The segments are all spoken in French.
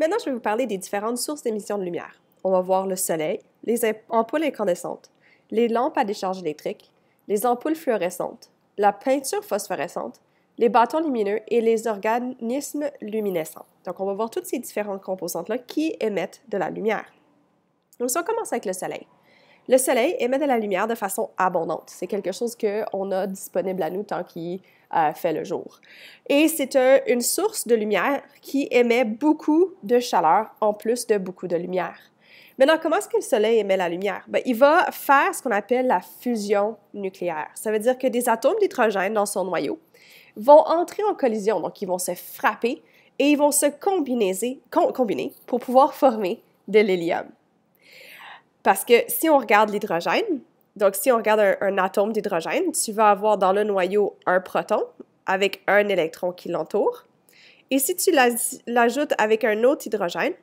Maintenant, je vais vous parler des différentes sources d'émission de lumière. On va voir le soleil, les ampoules incandescentes, les lampes à décharge électrique, les ampoules fluorescentes, la peinture phosphorescente, les bâtons lumineux et les organismes luminescents. Donc, on va voir toutes ces différentes composantes-là qui émettent de la lumière. Donc, si on commence avec le soleil. Le soleil émet de la lumière de façon abondante. C'est quelque chose qu'on a disponible à nous tant qu'il euh, fait le jour. Et c'est une source de lumière qui émet beaucoup de chaleur en plus de beaucoup de lumière. Maintenant, comment est-ce que le Soleil émet la lumière? Ben, il va faire ce qu'on appelle la fusion nucléaire. Ça veut dire que des atomes d'hydrogène dans son noyau vont entrer en collision, donc ils vont se frapper et ils vont se combiner pour pouvoir former de l'hélium. Parce que si on regarde l'hydrogène, donc si on regarde un, atome d'hydrogène, tu vas avoir dans le noyau un proton avec un électron qui l'entoure. Et si tu l'ajoutes avec un autre hydrogène,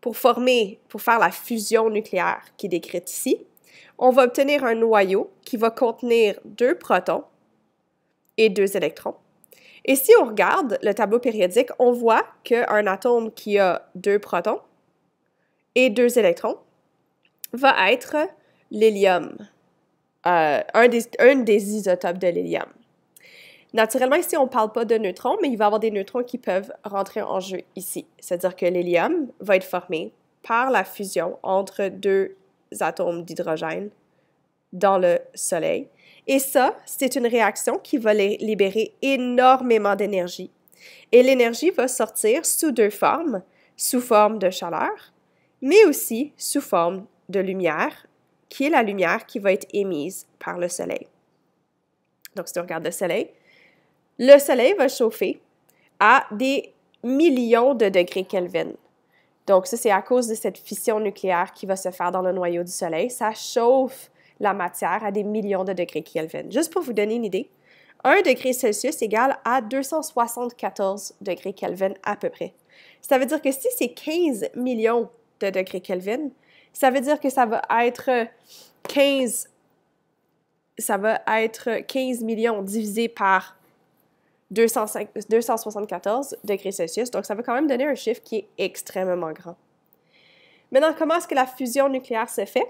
pour former, pour faire la fusion nucléaire qui est décrite ici, on va obtenir un noyau qui va contenir deux protons et deux électrons. Et si on regarde le tableau périodique, on voit qu'un atome qui a deux protons et deux électrons, va être l'hélium, euh, un, des, un des isotopes de l'hélium. Naturellement, ici, on ne parle pas de neutrons, mais il va y avoir des neutrons qui peuvent rentrer en jeu ici. C'est-à-dire que l'hélium va être formé par la fusion entre deux atomes d'hydrogène dans le Soleil. Et ça, c'est une réaction qui va libérer énormément d'énergie. Et l'énergie va sortir sous deux formes, sous forme de chaleur, mais aussi sous forme de lumière, qui est la lumière qui va être émise par le soleil. Donc, si on regarde le soleil, le soleil va chauffer à des millions de degrés Kelvin. Donc, ça, c'est à cause de cette fission nucléaire qui va se faire dans le noyau du soleil. Ça chauffe la matière à des millions de degrés Kelvin. Juste pour vous donner une idée, 1 degré Celsius égale à 274 degrés Kelvin à peu près. Ça veut dire que si c'est 15 millions de degrés Kelvin, ça veut dire que ça va être 15, euh, ça va être 15 millions divisé par 274 degrés Celsius. Donc, ça va quand même donner un chiffre qui est extrêmement grand. Maintenant, comment est-ce que la fusion nucléaire se fait?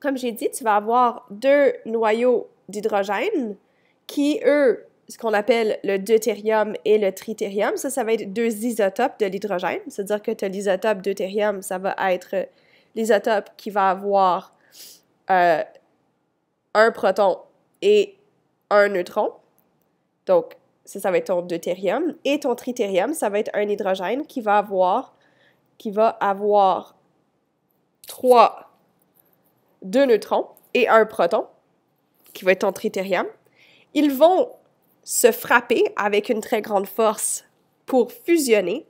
Comme j'ai dit, tu vas avoir deux noyaux d'hydrogène qui, eux, ce qu'on appelle le deutérium et le tritérium, ça, ça va être deux isotopes de l'hydrogène. C'est-à-dire que tu as l'isotope deutérium, ça va être l'isotope qui va avoir euh, un proton et un neutron. Donc, ça, ça va être ton deutérium. Et ton tritérium, ça va être un hydrogène qui va avoir, qui va avoir trois, deux neutrons et un proton, qui va être ton tritérium. Ils vont se frapper avec une très grande force pour fusionner.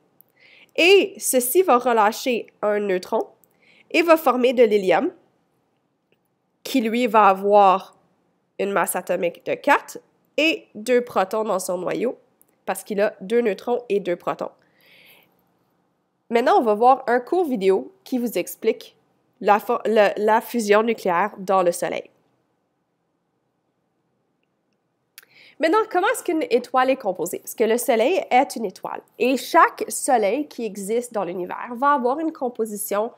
Et ceci va relâcher un neutron et va former de l'hélium qui, lui, va avoir une masse atomique de 4 et deux protons dans son noyau parce qu'il a deux neutrons et deux protons. Maintenant, on va voir un court vidéo qui vous explique la, fusion nucléaire dans le Soleil. Maintenant, comment est-ce qu'une étoile est composée? Parce que le Soleil est une étoile. Et chaque Soleil qui existe dans l'univers va avoir une composition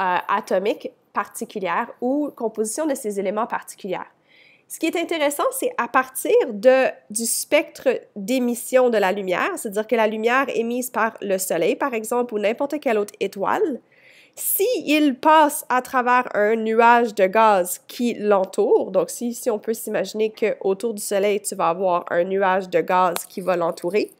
euh, atomique particulière ou composition de ces éléments particuliers. Ce qui est intéressant, c'est à partir de, du spectre d'émission de la lumière, c'est-à-dire que la lumière émise par le Soleil, par exemple, ou n'importe quelle autre étoile, s'il passe à travers un nuage de gaz qui l'entoure, donc si, si on peut s'imaginer qu'autour du Soleil, tu vas avoir un nuage de gaz qui va l'entourer,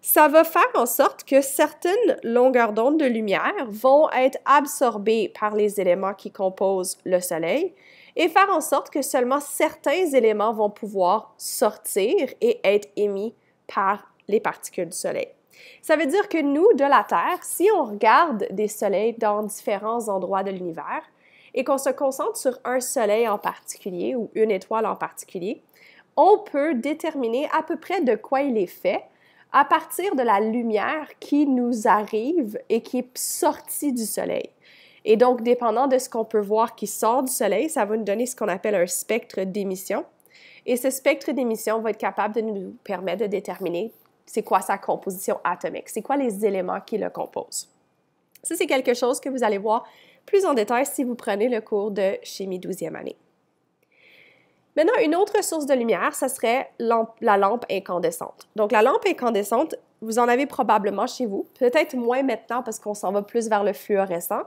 ça va faire en sorte que certaines longueurs d'onde de lumière vont être absorbées par les éléments qui composent le Soleil et faire en sorte que seulement certains éléments vont pouvoir sortir et être émis par les particules du Soleil. Ça veut dire que nous, de la Terre, si on regarde des soleils dans différents endroits de l'univers et qu'on se concentre sur un soleil en particulier ou une étoile en particulier, on peut déterminer à peu près de quoi il est fait à partir de la lumière qui nous arrive et qui est sortie du soleil. Et donc, dépendant de ce qu'on peut voir qui sort du soleil, ça va nous donner ce qu'on appelle un spectre d'émission. Et ce spectre d'émission va être capable de nous permettre de déterminer c'est quoi sa composition atomique, c'est quoi les éléments qui le composent. Ça, c'est quelque chose que vous allez voir plus en détail si vous prenez le cours de chimie 12e année. Maintenant, une autre source de lumière, ça serait la lampe incandescente. Donc, la lampe incandescente, vous en avez probablement chez vous, peut-être moins maintenant parce qu'on s'en va plus vers le fluorescent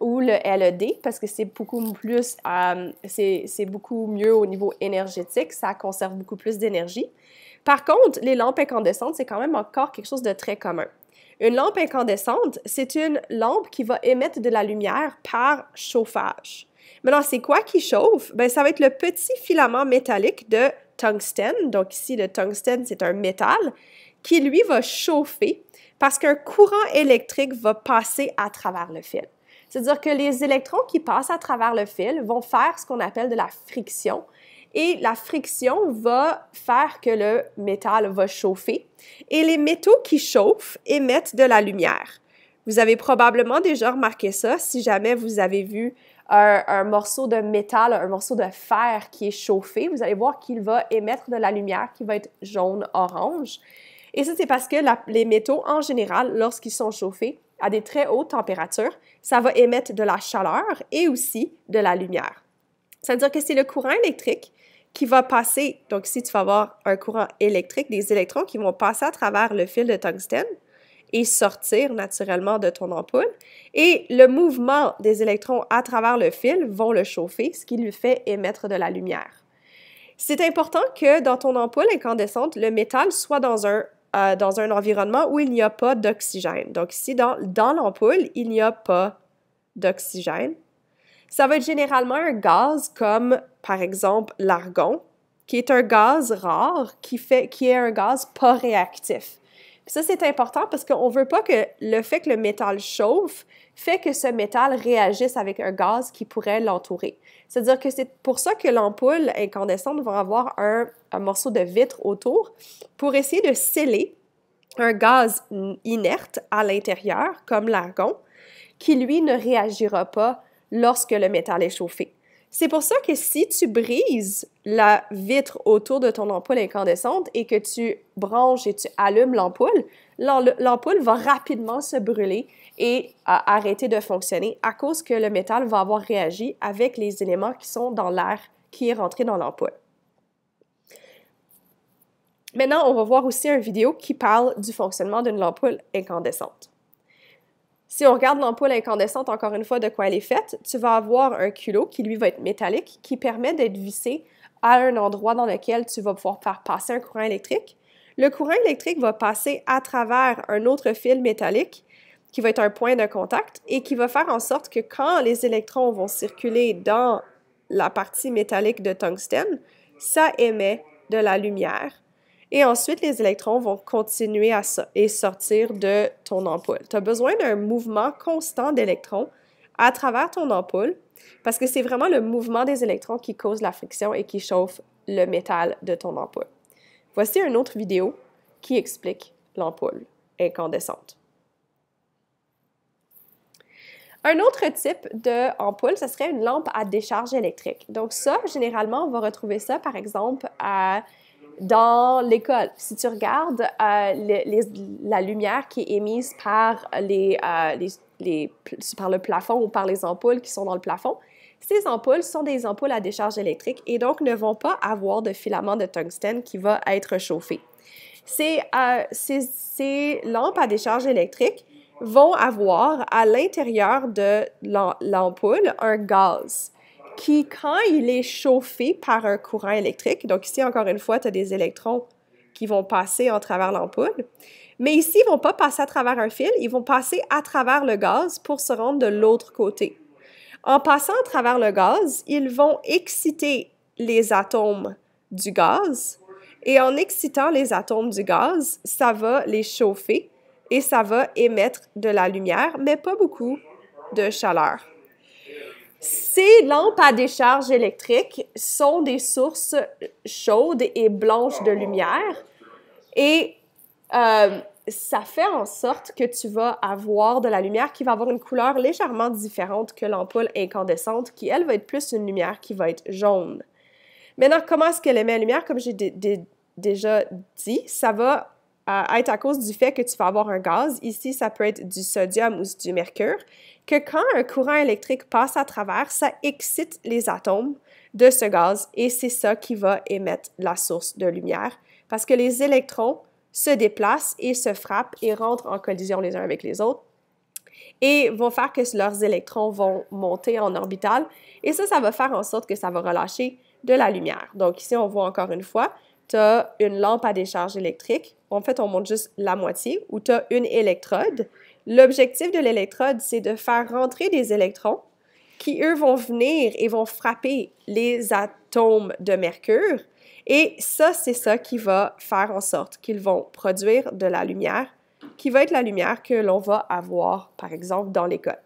ou le LED parce que c'est beaucoup plus, euh, c'est beaucoup mieux au niveau énergétique, ça conserve beaucoup plus d'énergie. Par contre, les lampes incandescentes, c'est quand même encore quelque chose de très commun. Une lampe incandescente, c'est une lampe qui va émettre de la lumière par chauffage. Maintenant, c'est quoi qui chauffe? Ben, ça va être le petit filament métallique de tungstène. Donc ici, le tungstène, c'est un métal qui, lui, va chauffer parce qu'un courant électrique va passer à travers le fil. C'est-à-dire que les électrons qui passent à travers le fil vont faire ce qu'on appelle de la friction. Et la friction va faire que le métal va chauffer. Et les métaux qui chauffent émettent de la lumière. Vous avez probablement déjà remarqué ça si jamais vous avez vu un, morceau de métal, un morceau de fer qui est chauffé, vous allez voir qu'il va émettre de la lumière qui va être jaune-orange. Et ça, c'est parce que les métaux, en général, lorsqu'ils sont chauffés à des très hautes températures, ça va émettre de la chaleur et aussi de la lumière. Ça veut dire que c'est le courant électrique qui va passer, donc si tu vas avoir un courant électrique, des électrons qui vont passer à travers le fil de tungstène, et sortir naturellement de ton ampoule. Et le mouvement des électrons à travers le fil vont le chauffer, ce qui lui fait émettre de la lumière. C'est important que dans ton ampoule incandescente, le métal soit dans un, euh, environnement où il n'y a pas d'oxygène. Donc si dans, l'ampoule, il n'y a pas d'oxygène. Ça va être généralement un gaz comme, par exemple, l'argon, qui est un gaz rare, qui, fait, qui est un gaz pas réactif ça, c'est important parce qu'on ne veut pas que le fait que le métal chauffe fait que ce métal réagisse avec un gaz qui pourrait l'entourer. C'est-à-dire que c'est pour ça que l'ampoule incandescente va avoir un morceau de vitre autour pour essayer de sceller un gaz inerte à l'intérieur, comme l'argon, qui lui ne réagira pas lorsque le métal est chauffé. C'est pour ça que si tu brises la vitre autour de ton ampoule incandescente et que tu branches et tu allumes l'ampoule, l'ampoule va rapidement se brûler et euh, arrêter de fonctionner à cause que le métal va avoir réagi avec les éléments qui sont dans l'air qui est rentré dans l'ampoule. Maintenant, on va voir aussi une vidéo qui parle du fonctionnement d'une ampoule incandescente. Si on regarde l'ampoule incandescente, encore une fois, de quoi elle est faite, tu vas avoir un culot qui, lui, va être métallique, qui permet d'être vissé à un endroit dans lequel tu vas pouvoir faire passer un courant électrique. Le courant électrique va passer à travers un autre fil métallique qui va être un point de contact et qui va faire en sorte que quand les électrons vont circuler dans la partie métallique de tungstène, ça émet de la lumière et ensuite, les électrons vont continuer à ça et sortir de ton ampoule. Tu as besoin d'un mouvement constant d'électrons à travers ton ampoule parce que c'est vraiment le mouvement des électrons qui cause la friction et qui chauffe le métal de ton ampoule. Voici une autre vidéo qui explique l'ampoule incandescente. Un autre type d'ampoule, ce serait une lampe à décharge électrique. Donc ça, généralement, on va retrouver ça, par exemple, à dans l'école. Si tu regardes euh, la lumière qui est émise par, euh, par le plafond ou par les ampoules qui sont dans le plafond, ces ampoules sont des ampoules à décharge électrique et donc ne vont pas avoir de filament de tungstène qui va être chauffé. ces euh, lampes à décharge électrique vont avoir à l'intérieur de l'ampoule un gaz qui, quand il est chauffé par un courant électrique, donc ici, encore une fois, tu as des électrons qui vont passer en travers l'ampoule, mais ici, ils ne vont pas passer à travers un fil, ils vont passer à travers le gaz pour se rendre de l'autre côté. En passant à travers le gaz, ils vont exciter les atomes du gaz, et en excitant les atomes du gaz, ça va les chauffer et ça va émettre de la lumière, mais pas beaucoup de chaleur. Ces lampes à décharge électrique sont des sources chaudes et blanches de lumière et euh, ça fait en sorte que tu vas avoir de la lumière qui va avoir une couleur légèrement différente que l'ampoule incandescente qui, elle, va être plus une lumière qui va être jaune. Maintenant, comment est-ce qu'elle émet la lumière? Comme j'ai déjà dit, ça va être à cause du fait que tu vas avoir un gaz, ici ça peut être du sodium ou du mercure, que quand un courant électrique passe à travers, ça excite les atomes de ce gaz et c'est ça qui va émettre la source de lumière parce que les électrons se déplacent et se frappent et rentrent en collision les uns avec les autres et vont faire que leurs électrons vont monter en orbitale et ça, ça va faire en sorte que ça va relâcher de la lumière. Donc ici, on voit encore une fois, tu as une lampe à décharge électrique. En fait, on monte juste la moitié, Ou tu as une électrode. L'objectif de l'électrode, c'est de faire rentrer des électrons qui, eux, vont venir et vont frapper les atomes de mercure. Et ça, c'est ça qui va faire en sorte qu'ils vont produire de la lumière, qui va être la lumière que l'on va avoir, par exemple, dans l'école.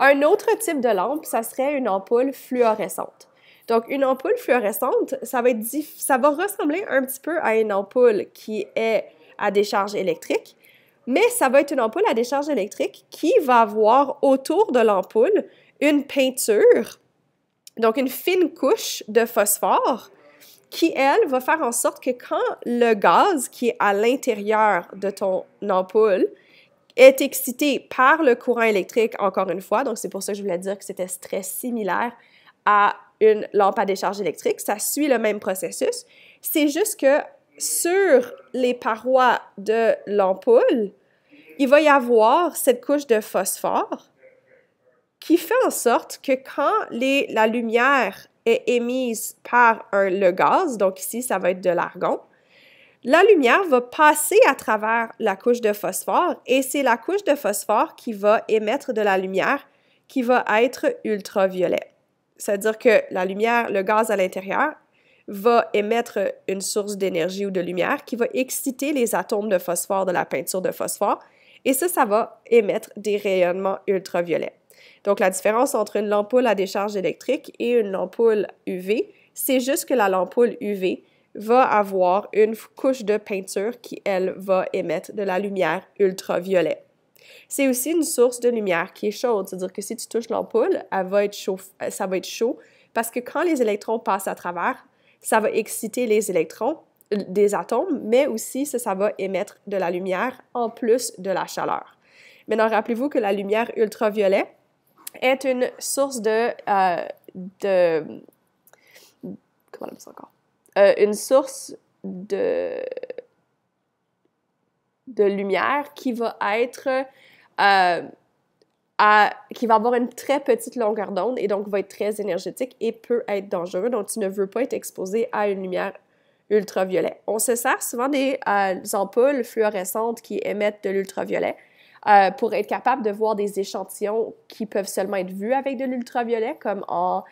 Un autre type de lampe, ça serait une ampoule fluorescente. Donc, une ampoule fluorescente, ça va, être ça va ressembler un petit peu à une ampoule qui est à décharge électrique, mais ça va être une ampoule à décharge électrique qui va avoir autour de l'ampoule une peinture, donc une fine couche de phosphore qui, elle, va faire en sorte que quand le gaz qui est à l'intérieur de ton ampoule est excité par le courant électrique, encore une fois, donc c'est pour ça que je voulais dire que c'était très similaire à une lampe à décharge électrique. Ça suit le même processus. C'est juste que sur les parois de l'ampoule, il va y avoir cette couche de phosphore qui fait en sorte que quand la lumière est émise par le gaz, donc ici ça va être de l'argon, la lumière va passer à travers la couche de phosphore et c'est la couche de phosphore qui va émettre de la lumière qui va être ultraviolette. C'est-à-dire que la lumière, le gaz à l'intérieur, va émettre une source d'énergie ou de lumière qui va exciter les atomes de phosphore de la peinture de phosphore, et ça, ça va émettre des rayonnements ultraviolets. Donc, la différence entre une lampoule à décharge électrique et une lampoule UV, c'est juste que la lampoule UV va avoir une couche de peinture qui, elle, va émettre de la lumière ultraviolette. C'est aussi une source de lumière qui est chaude, c'est-à-dire que si tu touches l'ampoule, euh, ça va être chaud parce que quand les électrons passent à travers, ça va exciter les électrons euh, des atomes, mais aussi ça, va émettre de la lumière en plus de la chaleur. Maintenant, rappelez-vous que la lumière ultraviolet est une source de, euh, de comment on dit encore, une source de de lumière qui va être euh, qui va avoir une très petite longueur d'onde et donc va être très énergétique et peut être dangereux. Donc, tu ne veux pas être exposé à une lumière ultraviolette. On se sert souvent des euh, ampoules fluorescentes qui émettent de l'ultraviolet euh, pour être capable de voir des échantillons qui peuvent seulement être vus avec de l'ultraviolet, comme en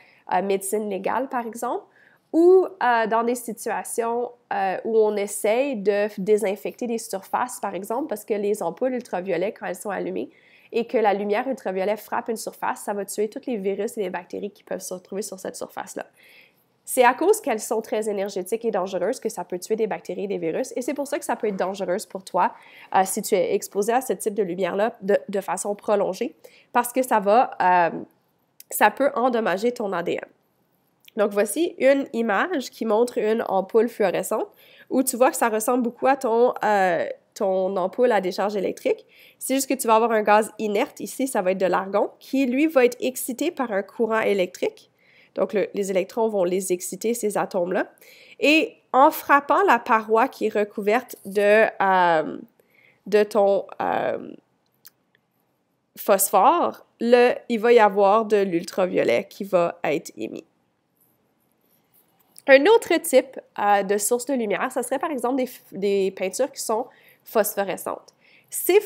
médecine légale, par exemple ou euh, dans des situations euh, où on essaye de désinfecter des surfaces, par exemple, parce que les ampoules ultraviolets, quand elles sont allumées, et que la lumière ultraviolet frappe une surface, ça va tuer tous les virus et les bactéries qui peuvent se retrouver sur cette surface-là. C'est à cause qu'elles sont très énergétiques et dangereuses que ça peut tuer des bactéries et des virus, et c'est pour ça que ça peut être dangereux pour toi euh, si tu es exposé à ce type de lumière-là de, façon prolongée, parce que ça va, ça peut endommager ton ADN. Donc voici une image qui montre une ampoule fluorescente où tu vois que ça ressemble beaucoup à ton, euh, ton ampoule à décharge électrique. C'est juste que tu vas avoir un gaz inerte, ici ça va être de l'argon, qui lui va être excité par un courant électrique. Donc les électrons vont les exciter, ces atomes-là. Et en frappant la paroi qui est recouverte de, euh, de ton euh, phosphore, le, il va y avoir de l'ultraviolet qui va être émis. Un autre type euh, de source de lumière, ce serait par exemple des, peintures qui sont phosphorescentes. Ces,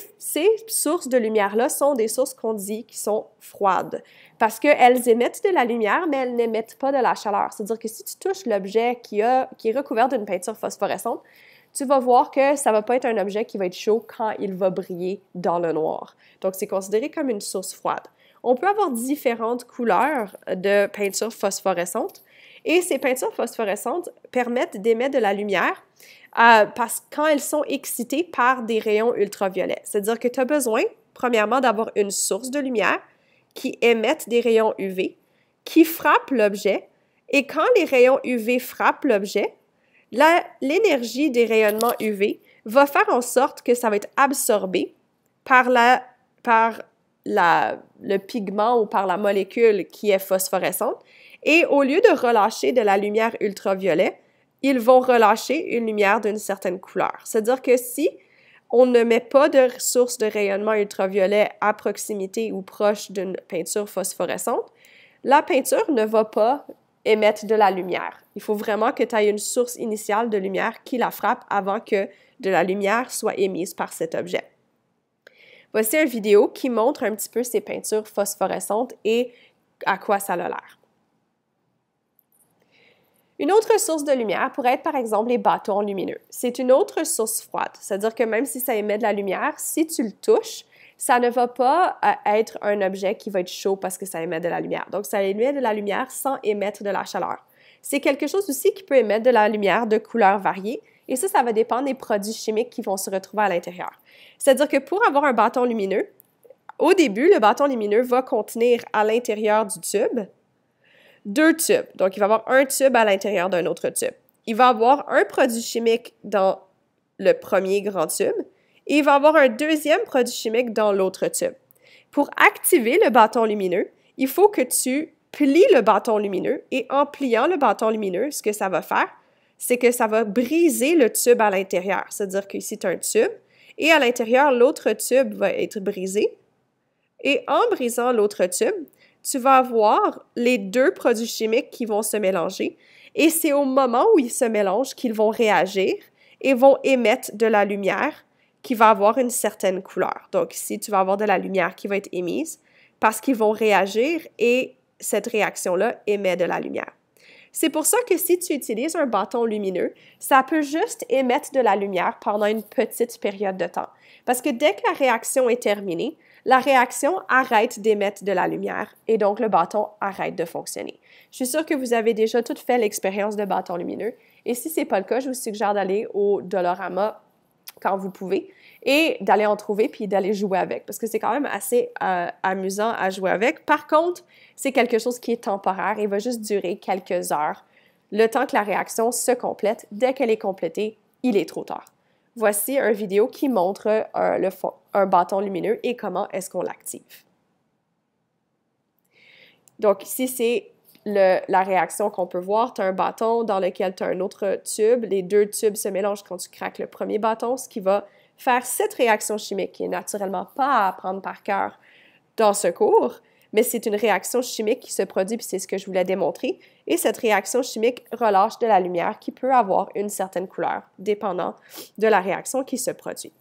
sources de lumière-là sont des sources qu'on dit qui sont froides parce qu'elles émettent de la lumière, mais elles n'émettent pas de la chaleur. C'est-à-dire que si tu touches l'objet qui, qui est recouvert d'une peinture phosphorescente, tu vas voir que ça va pas être un objet qui va être chaud quand il va briller dans le noir. Donc, c'est considéré comme une source froide. On peut avoir différentes couleurs de peinture phosphorescente. Et ces peintures phosphorescentes permettent d'émettre de la lumière euh, parce quand elles sont excitées par des rayons ultraviolets. C'est-à-dire que tu as besoin, premièrement, d'avoir une source de lumière qui émette des rayons UV, qui frappe l'objet, et quand les rayons UV frappent l'objet, l'énergie des rayonnements UV va faire en sorte que ça va être absorbé par la, par le pigment ou par la molécule qui est phosphorescente. Et au lieu de relâcher de la lumière ultraviolet, ils vont relâcher une lumière d'une certaine couleur. C'est-à-dire que si on ne met pas de source de rayonnement ultraviolet à proximité ou proche d'une peinture phosphorescente, la peinture ne va pas émettre de la lumière. Il faut vraiment que tu aies une source initiale de lumière qui la frappe avant que de la lumière soit émise par cet objet. Voici une vidéo qui montre un petit peu ces peintures phosphorescentes et à quoi ça a l'air. Une autre source de lumière pourrait être par exemple les bâtons lumineux. C'est une autre source froide, c'est-à-dire que même si ça émet de la lumière, si tu le touches, ça ne va pas euh, être un objet qui va être chaud parce que ça émet de la lumière. Donc ça émet de la lumière sans émettre de la chaleur. C'est quelque chose aussi qui peut émettre de la lumière de couleurs variées, et ça, ça va dépendre des produits chimiques qui vont se retrouver à l'intérieur. C'est-à-dire que pour avoir un bâton lumineux, au début, le bâton lumineux va contenir à l'intérieur du tube deux tubes. Donc, il va avoir un tube à l'intérieur d'un autre tube. Il va avoir un produit chimique dans le premier grand tube et il va avoir un deuxième produit chimique dans l'autre tube. Pour activer le bâton lumineux, il faut que tu plies le bâton lumineux et en pliant le bâton lumineux, ce que ça va faire, c'est que ça va briser le tube à l'intérieur. C'est-à-dire qu'ici, tu as un tube, et à l'intérieur, l'autre tube va être brisé. Et en brisant l'autre tube, tu vas avoir les deux produits chimiques qui vont se mélanger. Et c'est au moment où ils se mélangent qu'ils vont réagir et vont émettre de la lumière qui va avoir une certaine couleur. Donc ici, tu vas avoir de la lumière qui va être émise parce qu'ils vont réagir et cette réaction-là émet de la lumière. C'est pour ça que si tu utilises un bâton lumineux, ça peut juste émettre de la lumière pendant une petite période de temps. Parce que dès que la réaction est terminée, la réaction arrête d'émettre de la lumière et donc le bâton arrête de fonctionner. Je suis sûre que vous avez déjà tout fait l'expérience de bâton lumineux et si ce n'est pas le cas, je vous suggère d'aller au Dolorama quand vous pouvez et d'aller en trouver puis d'aller jouer avec parce que c'est quand même assez euh, amusant à jouer avec. Par contre, c'est quelque chose qui est temporaire et va juste durer quelques heures. Le temps que la réaction se complète, dès qu'elle est complétée, il est trop tard. Voici une vidéo qui montre un, euh, le un bâton lumineux et comment est-ce qu'on l'active. Donc ici, c'est la réaction qu'on peut voir. Tu as un bâton dans lequel tu as un autre tube. Les deux tubes se mélangent quand tu craques le premier bâton, ce qui va faire cette réaction chimique qui est naturellement pas à prendre par cœur dans ce cours, mais c'est une réaction chimique qui se produit, puis c'est ce que je voulais démontrer. Et cette réaction chimique relâche de la lumière qui peut avoir une certaine couleur, dépendant de la réaction qui se produit.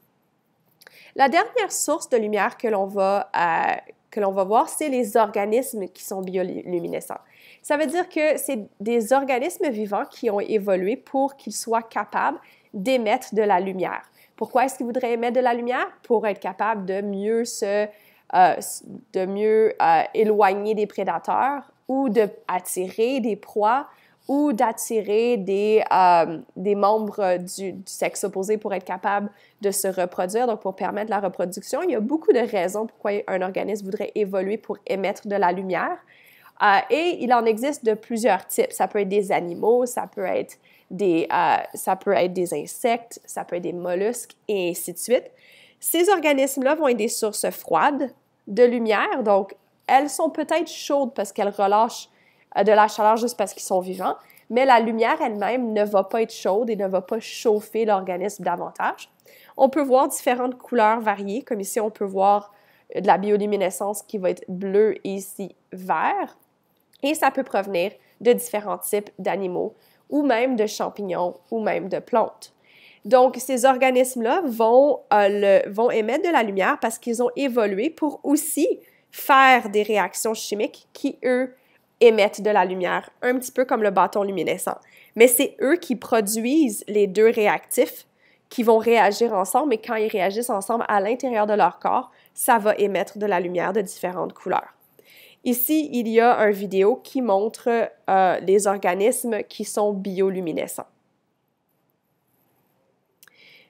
La dernière source de lumière que l'on va, euh, que l'on va voir, c'est les organismes qui sont bioluminescents. Ça veut dire que c'est des organismes vivants qui ont évolué pour qu'ils soient capables d'émettre de la lumière. Pourquoi est-ce qu'il voudrait émettre de la lumière? Pour être capable de mieux euh, de mieux euh, éloigner des prédateurs ou d'attirer des proies ou d'attirer des, euh, membres du, sexe opposé pour être capable de se reproduire, donc pour permettre la reproduction. Il y a beaucoup de raisons pourquoi un organisme voudrait évoluer pour émettre de la lumière. Euh, et il en existe de plusieurs types. Ça peut être des animaux, ça peut être des, euh, ça peut être des insectes, ça peut être des mollusques, et ainsi de suite. Ces organismes-là vont être des sources froides de lumière, donc elles sont peut-être chaudes parce qu'elles relâchent euh, de la chaleur juste parce qu'ils sont vivants, mais la lumière elle-même ne va pas être chaude et ne va pas chauffer l'organisme davantage. On peut voir différentes couleurs variées, comme ici on peut voir de la bioluminescence qui va être bleue et ici vert. Et ça peut provenir de différents types d'animaux ou même de champignons ou même de plantes. Donc, ces organismes-là euh, vont, émettre de la lumière parce qu'ils ont évolué pour aussi faire des réactions chimiques qui, eux, émettent de la lumière, un petit peu comme le bâton luminescent. Mais c'est eux qui produisent les deux réactifs qui vont réagir ensemble et quand ils réagissent ensemble à l'intérieur de leur corps, ça va émettre de la lumière de différentes couleurs. Ici, il y a une vidéo qui montre euh, les organismes qui sont bioluminescents.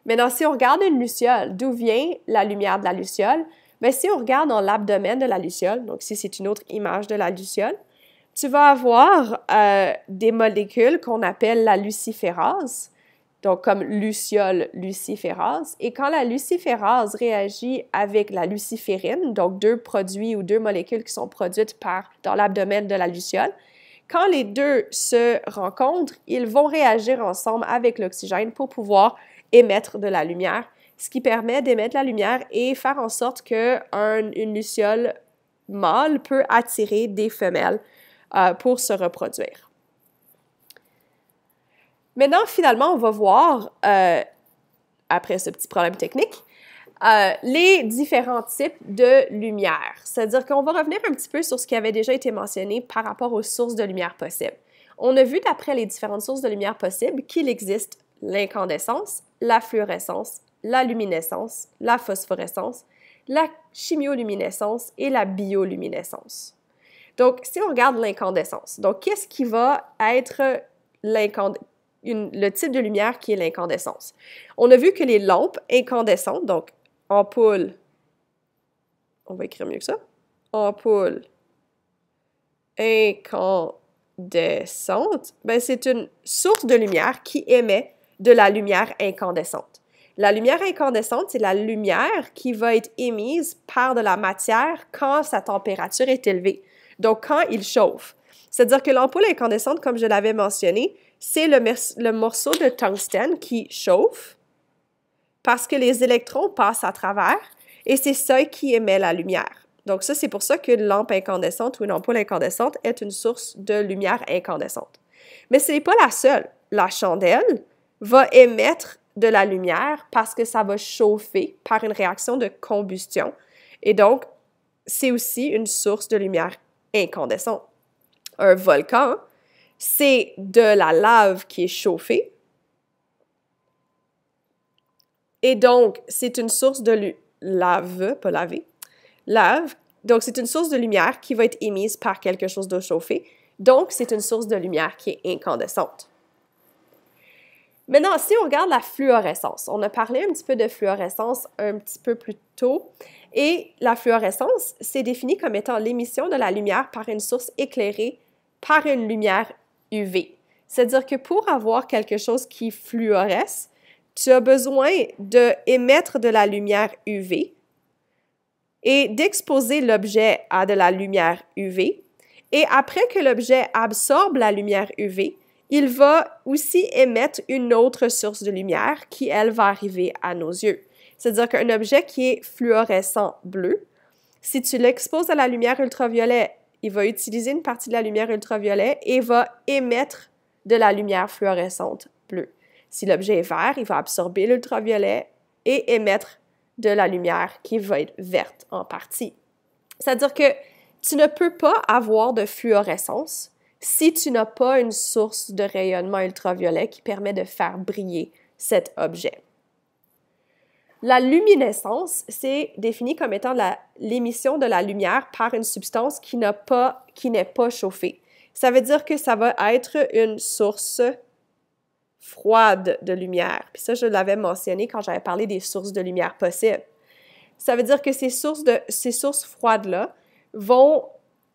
Maintenant, si on regarde une luciole, d'où vient la lumière de la luciole? Mais ben, si on regarde dans l'abdomen de la luciole, donc ici c'est une autre image de la luciole, tu vas avoir euh, des molécules qu'on appelle la luciférase donc comme luciole luciférase. Et quand la luciférase réagit avec la luciférine, donc deux produits ou deux molécules qui sont produites par, dans l'abdomen de la luciole, quand les deux se rencontrent, ils vont réagir ensemble avec l'oxygène pour pouvoir émettre de la lumière, ce qui permet d'émettre la lumière et faire en sorte qu'une un, luciole mâle peut attirer des femelles euh, pour se reproduire. Maintenant, finalement, on va voir, euh, après ce petit problème technique, euh, les différents types de lumière. C'est-à-dire qu'on va revenir un petit peu sur ce qui avait déjà été mentionné par rapport aux sources de lumière possibles. On a vu d'après les différentes sources de lumière possibles qu'il existe l'incandescence, la fluorescence, la luminescence, la phosphorescence, la chimioluminescence et la bioluminescence. Donc, si on regarde l'incandescence, donc qu'est-ce qui va être l'incandescence? le type de lumière qui est l'incandescence. On a vu que les lampes incandescentes, donc ampoule, on va écrire mieux que ça, ampoule incandescente, ben c'est une source de lumière qui émet de la lumière incandescente. La lumière incandescente, c'est la lumière qui va être émise par de la matière quand sa température est élevée, donc quand il chauffe. C'est-à-dire que l'ampoule incandescente, comme je l'avais mentionné, c'est le, morceau de tungstène qui chauffe parce que les électrons passent à travers et c'est ça qui émet la lumière. Donc ça, c'est pour ça qu'une lampe incandescente ou une ampoule incandescente est une source de lumière incandescente. Mais ce n'est pas la seule. La chandelle va émettre de la lumière parce que ça va chauffer par une réaction de combustion. Et donc, c'est aussi une source de lumière incandescente. Un volcan, c'est de la lave qui est chauffée. Et donc, c'est une source de lave, pas laver, lave. Donc, c'est une source de lumière qui va être émise par quelque chose de chauffé. Donc, c'est une source de lumière qui est incandescente. Maintenant, si on regarde la fluorescence, on a parlé un petit peu de fluorescence un petit peu plus tôt, et la fluorescence, c'est défini comme étant l'émission de la lumière par une source éclairée par une lumière UV. C'est-à-dire que pour avoir quelque chose qui fluoresce, tu as besoin d'émettre émettre de la lumière UV et d'exposer l'objet à de la lumière UV. Et après que l'objet absorbe la lumière UV, il va aussi émettre une autre source de lumière qui, elle, va arriver à nos yeux. C'est-à-dire qu'un objet qui est fluorescent bleu, si tu l'exposes à la lumière ultraviolet il va utiliser une partie de la lumière ultraviolet et va émettre de la lumière fluorescente bleue. Si l'objet est vert, il va absorber l'ultraviolet et émettre de la lumière qui va être verte en partie. C'est-à-dire que tu ne peux pas avoir de fluorescence si tu n'as pas une source de rayonnement ultraviolet qui permet de faire briller cet objet. La luminescence, c'est défini comme étant l'émission de la lumière par une substance qui n'est pas, pas chauffée. Ça veut dire que ça va être une source froide de lumière. Puis ça, je l'avais mentionné quand j'avais parlé des sources de lumière possibles. Ça veut dire que ces sources, sources froides-là vont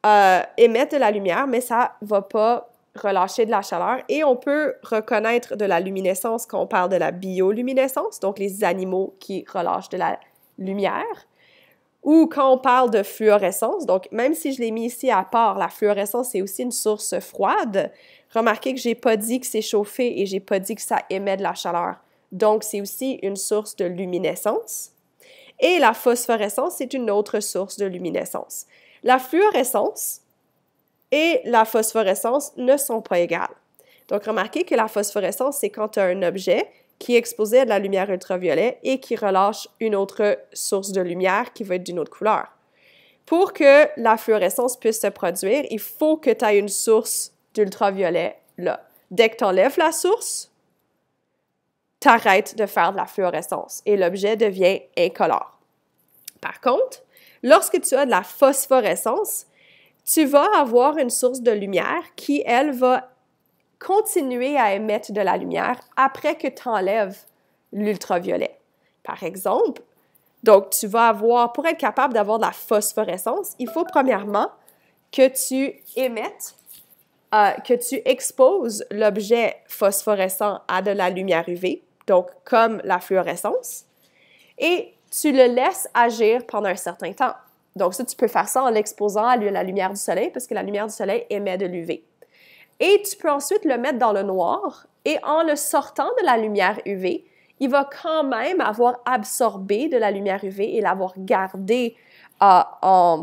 euh, émettre de la lumière, mais ça ne va pas relâcher de la chaleur et on peut reconnaître de la luminescence quand on parle de la bioluminescence, donc les animaux qui relâchent de la lumière. Ou quand on parle de fluorescence, donc même si je l'ai mis ici à part, la fluorescence est aussi une source froide. Remarquez que j'ai pas dit que c'est chauffé et j'ai pas dit que ça émet de la chaleur. Donc c'est aussi une source de luminescence. Et la phosphorescence, c'est une autre source de luminescence. La fluorescence, et la phosphorescence ne sont pas égales. Donc, remarquez que la phosphorescence, c'est quand tu as un objet qui est exposé à de la lumière ultraviolet et qui relâche une autre source de lumière qui va être d'une autre couleur. Pour que la fluorescence puisse se produire, il faut que tu aies une source d'ultraviolet là. Dès que tu enlèves la source, tu arrêtes de faire de la fluorescence et l'objet devient incolore. Par contre, lorsque tu as de la phosphorescence, tu vas avoir une source de lumière qui, elle, va continuer à émettre de la lumière après que tu enlèves l'ultraviolet. Par exemple, donc tu vas avoir, pour être capable d'avoir de la phosphorescence, il faut premièrement que tu émettes, euh, que tu exposes l'objet phosphorescent à de la lumière UV, donc comme la fluorescence, et tu le laisses agir pendant un certain temps. Donc ça, tu peux faire ça en l'exposant à la lumière du soleil parce que la lumière du soleil émet de l'UV. Et tu peux ensuite le mettre dans le noir et en le sortant de la lumière UV, il va quand même avoir absorbé de la lumière UV et l'avoir gardé, euh,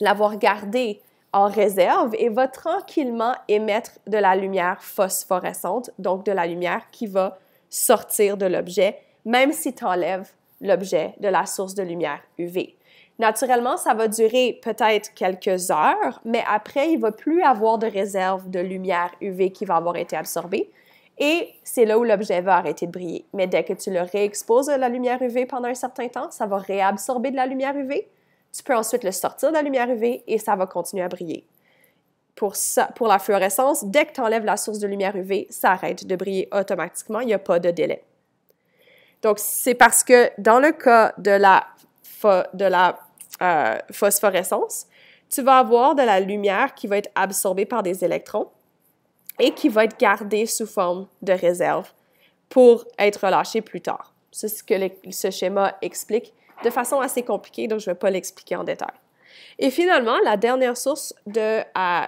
l'avoir gardé en réserve et va tranquillement émettre de la lumière phosphorescente, donc de la lumière qui va sortir de l'objet, même si tu enlèves l'objet de la source de lumière UV. Naturellement, ça va durer peut-être quelques heures, mais après, il va plus avoir de réserve de lumière UV qui va avoir été absorbée. Et c'est là où l'objet va arrêter de briller. Mais dès que tu le réexposes à la lumière UV pendant un certain temps, ça va réabsorber de la lumière UV. Tu peux ensuite le sortir de la lumière UV et ça va continuer à briller. Pour, ça, pour la fluorescence, dès que tu enlèves la source de lumière UV, ça arrête de briller automatiquement, il n'y a pas de délai. Donc, c'est parce que dans le cas de la, de la euh, phosphorescence, tu vas avoir de la lumière qui va être absorbée par des électrons et qui va être gardée sous forme de réserve pour être relâchée plus tard. C'est ce que ce schéma explique de façon assez compliquée, donc je ne vais pas l'expliquer en détail. Et finalement, la dernière source de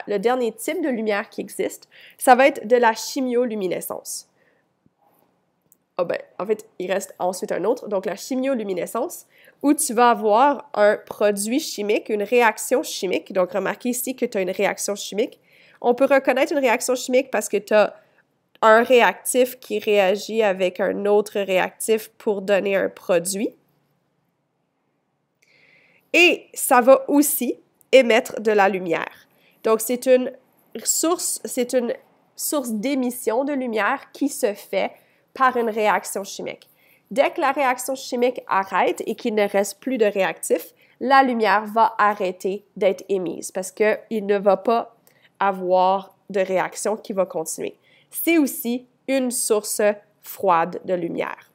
le dernier type de lumière qui existe, ça va être de la chimioluminescence. Ah ben, en fait, il reste ensuite un autre. Donc, la chimioluminescence, où tu vas avoir un produit chimique, une réaction chimique. Donc, remarquez ici que tu as une réaction chimique. On peut reconnaître une réaction chimique parce que tu as un réactif qui réagit avec un autre réactif pour donner un produit. Et ça va aussi émettre de la lumière. Donc, c'est une source, c'est une source d'émission de lumière qui se fait par une réaction chimique. Dès que la réaction chimique arrête et qu'il ne reste plus de réactif, la lumière va arrêter d'être émise parce qu'il ne va pas avoir de réaction qui va continuer. C'est aussi une source froide de lumière.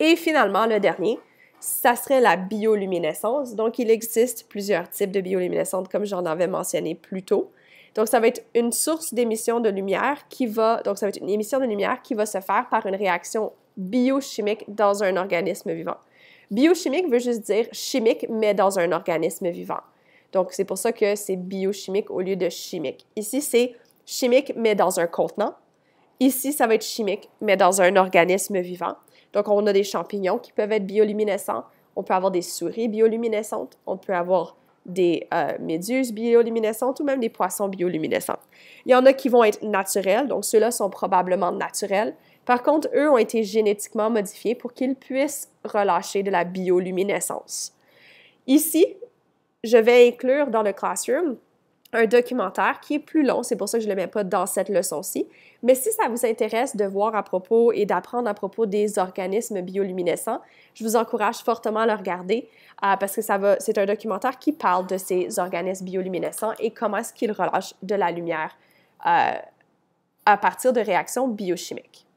Et finalement, le dernier, ça serait la bioluminescence. Donc, il existe plusieurs types de bioluminescence, comme j'en avais mentionné plus tôt. Donc, ça va être une source d'émission de lumière qui va, donc ça va être une émission de lumière qui va se faire par une réaction biochimique dans un organisme vivant. Biochimique veut juste dire chimique, mais dans un organisme vivant. Donc, c'est pour ça que c'est biochimique au lieu de chimique. Ici, c'est chimique, mais dans un contenant. Ici, ça va être chimique, mais dans un organisme vivant. Donc, on a des champignons qui peuvent être bioluminescents. On peut avoir des souris bioluminescentes. On peut avoir des euh, méduses bioluminescentes ou même des poissons bioluminescents. Il y en a qui vont être naturels, donc ceux-là sont probablement naturels, par contre, eux ont été génétiquement modifiés pour qu'ils puissent relâcher de la bioluminescence. Ici, je vais inclure dans le classroom un documentaire qui est plus long, c'est pour ça que je ne le mets pas dans cette leçon-ci. Mais si ça vous intéresse de voir à propos et d'apprendre à propos des organismes bioluminescents, je vous encourage fortement à le regarder euh, parce que c'est un documentaire qui parle de ces organismes bioluminescents et comment est-ce qu'ils relâchent de la lumière euh, à partir de réactions biochimiques.